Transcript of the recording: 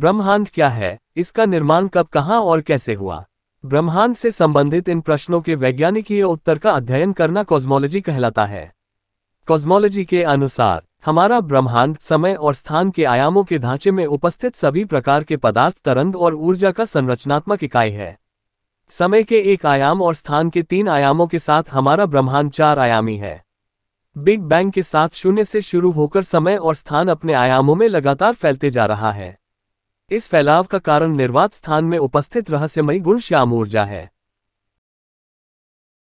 ब्रह्मांड क्या है इसका निर्माण कब कहाँ और कैसे हुआ ब्रह्मांड से संबंधित इन प्रश्नों के वैज्ञानिकीय उत्तर का अध्ययन करना कॉस्मोलॉजी कहलाता है कॉस्मोलॉजी के अनुसार हमारा ब्रह्मांड समय और स्थान के आयामों के ढांचे में उपस्थित सभी प्रकार के पदार्थ तरंग और ऊर्जा का संरचनात्मक इकाई है समय के एक आयाम और स्थान के तीन आयामों के साथ हमारा ब्रह्मांड चार आयामी है बिग बैंग के साथ शून्य से शुरू होकर समय और स्थान अपने आयामों में लगातार फैलते जा रहा है इस फैलाव का कारण निर्वात स्थान में उपस्थित रहस्यमयी गुण श्याम ऊर्जा है